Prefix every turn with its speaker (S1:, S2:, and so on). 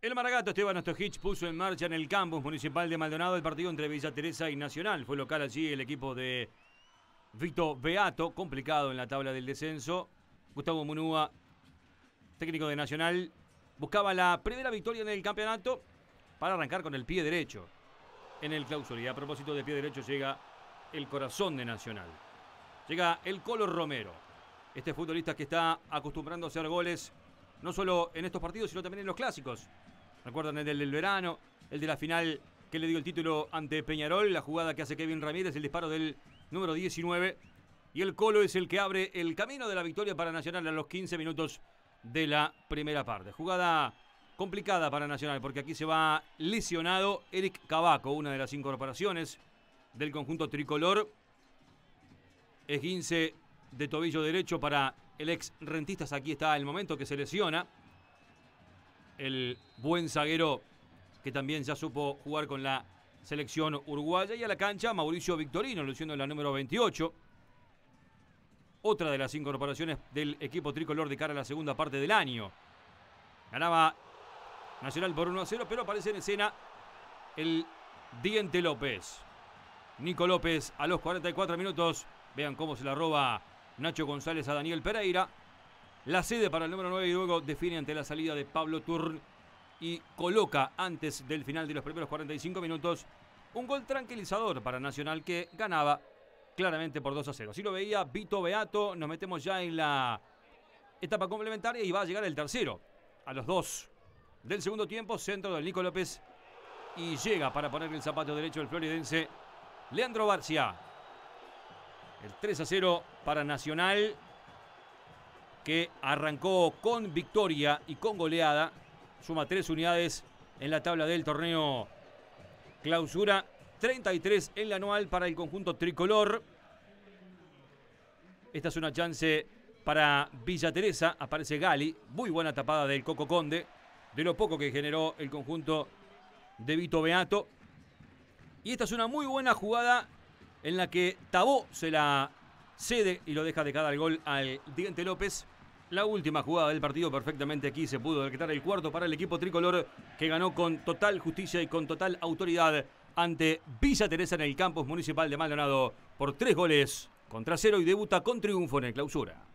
S1: El Maragato Esteban Ostojich puso en marcha en el campus municipal de Maldonado el partido entre Villa Teresa y Nacional. Fue local allí el equipo de Vito Beato, complicado en la tabla del descenso. Gustavo Munúa, técnico de Nacional, buscaba la primera victoria en el campeonato para arrancar con el pie derecho en el clausura. Y a propósito de pie derecho llega el corazón de Nacional. Llega el Colo Romero, este futbolista que está acostumbrando a hacer goles no solo en estos partidos, sino también en los clásicos. Recuerdan el del verano, el de la final que le dio el título ante Peñarol, la jugada que hace Kevin Ramírez, el disparo del número 19. Y el Colo es el que abre el camino de la victoria para Nacional a los 15 minutos de la primera parte. Jugada complicada para Nacional porque aquí se va lesionado Eric Cabaco, una de las incorporaciones del conjunto tricolor. es 15 de tobillo derecho para el ex Rentistas aquí está el momento que se lesiona. El buen zaguero que también ya supo jugar con la selección uruguaya. Y a la cancha Mauricio Victorino, luciendo la número 28. Otra de las incorporaciones del equipo tricolor de cara a la segunda parte del año. Ganaba Nacional por 1 a 0, pero aparece en escena el Diente López. Nico López a los 44 minutos. Vean cómo se la roba Nacho González a Daniel Pereira. La sede para el número 9 y luego define ante la salida de Pablo Turn y coloca antes del final de los primeros 45 minutos un gol tranquilizador para Nacional que ganaba claramente por 2 a 0. Así lo veía Vito Beato. Nos metemos ya en la etapa complementaria y va a llegar el tercero. A los dos del segundo tiempo, centro de Nico López. Y llega para poner el zapato derecho del floridense Leandro Barcia. El 3 a 0 para Nacional, que arrancó con victoria y con goleada. Suma tres unidades en la tabla del torneo clausura. 33 en la anual para el conjunto tricolor. Esta es una chance para Villa Teresa. Aparece Gali. Muy buena tapada del Coco Conde. De lo poco que generó el conjunto de Vito Beato. Y esta es una muy buena jugada en la que Tabó se la cede y lo deja de cada gol al Diente López. La última jugada del partido perfectamente aquí se pudo decretar el cuarto para el equipo tricolor que ganó con total justicia y con total autoridad ante Villa Teresa en el campus municipal de Maldonado por tres goles contra cero y debuta con triunfo en la clausura.